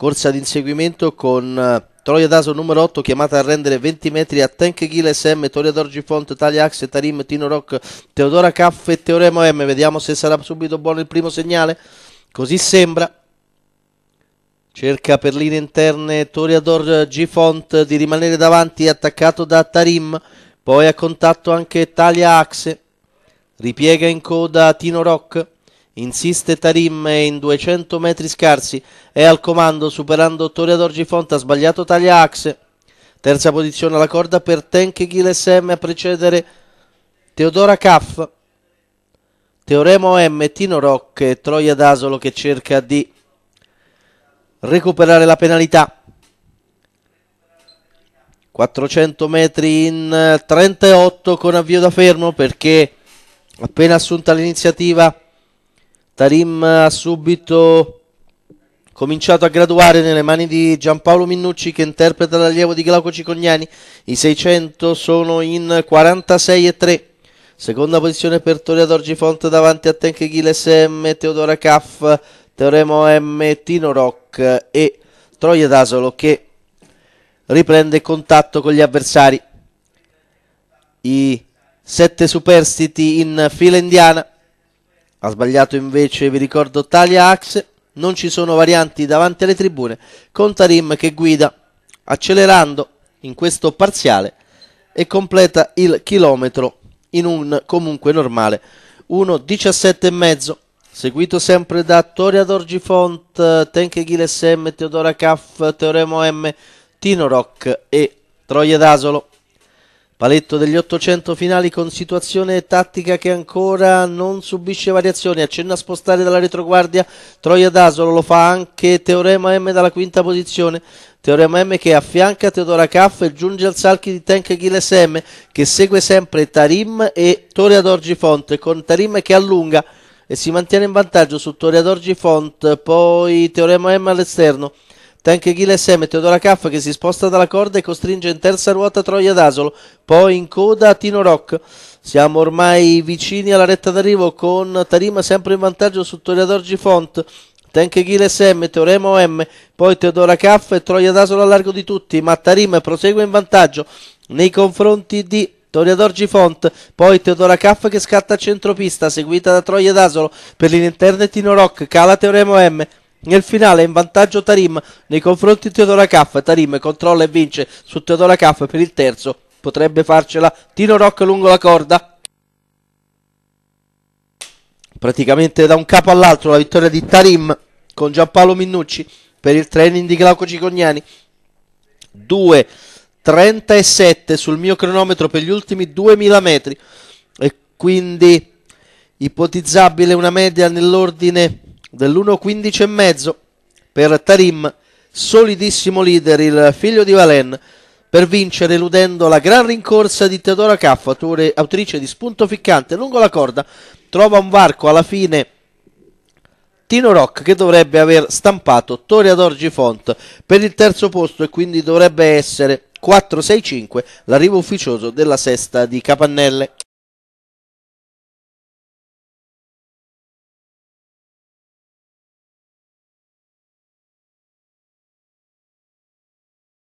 corsa d'inseguimento con eh, Troia Daso numero 8 chiamata a rendere 20 metri a Tank Kill SM, Toriador Gifont, Talia Axe, Tarim, Tino Rock, Teodora Caff e Teoremo M. Vediamo se sarà subito buono il primo segnale. Così sembra. Cerca per linee interne Toriador Gifont di rimanere davanti, attaccato da Tarim. Poi a contatto anche Talia Axe. Ripiega in coda Tino Rock. Insiste Tarim in 200 metri scarsi, è al comando superando Toreador Fonta, ha sbagliato taglia axe. Terza posizione alla corda per Tenke SM a precedere Teodora Kaff. Teoremo M, Tino e Troia D'Asolo che cerca di recuperare la penalità. 400 metri in 38 con avvio da fermo perché appena assunta l'iniziativa Tarim ha subito cominciato a graduare nelle mani di Giampaolo Minnucci che interpreta l'allievo di Glauco Cicognani. I 600 sono in 46 e 3. Seconda posizione per Toreador Gifonte davanti a Tenke Gilles M, Teodora Caff, Teoremo M, Tino Rock e Troia D'Asolo che riprende contatto con gli avversari. I sette superstiti in fila indiana ha sbagliato invece, vi ricordo, Talia Axe. Non ci sono varianti davanti alle tribune con Tarim che guida accelerando in questo parziale e completa il chilometro in un comunque normale 1.17,5 seguito sempre da Toriador Gifont, Tenke Gil SM, Teodora Kaff, Teoremo M, Tino Rock e Troie d'Asolo. Paletto degli 800 finali con situazione tattica che ancora non subisce variazioni, accenna a spostare dalla retroguardia Troia D'Asolo, lo fa anche Teorema M dalla quinta posizione, Teorema M che affianca Teodora Caff e giunge al salchi di Tank Achilles M che segue sempre Tarim e Toreador Gifont con Tarim che allunga e si mantiene in vantaggio su Toreador Gifont, poi Teorema M all'esterno. Tank Gilles M, Teodora Caff che si sposta dalla corda e costringe in terza ruota Troia d'Asolo, poi in coda Tino Rock. Siamo ormai vicini alla retta d'arrivo con Tarima sempre in vantaggio su Toriador Gifont. Tank Gilles M, Teoremo M, poi Teodora Caff e Troia d'Asolo a largo di tutti, ma Tarim prosegue in vantaggio nei confronti di Toriador Gifont, poi Teodora Caff che scatta a centropista, seguita da Troia d'Asolo, per l'interno Tino Rock, cala Teoremo M, nel finale in vantaggio Tarim nei confronti di Teodora Caff. Tarim controlla e vince su Teodora Caff per il terzo. Potrebbe farcela Tino Rock lungo la corda. Praticamente da un capo all'altro la vittoria di Tarim con Giampaolo Minnucci per il training di Glauco Cicognani. 2 37 sul mio cronometro per gli ultimi 2000 metri e quindi ipotizzabile una media nell'ordine dell'1.15 e mezzo per Tarim, solidissimo leader il figlio di Valen per vincere eludendo la gran rincorsa di Teodora Caffo, autrice di spunto ficcante lungo la corda, trova un varco alla fine Tino Rock che dovrebbe aver stampato Toreador Gifont per il terzo posto e quindi dovrebbe essere 4-6-5 l'arrivo ufficioso della sesta di Capannelle.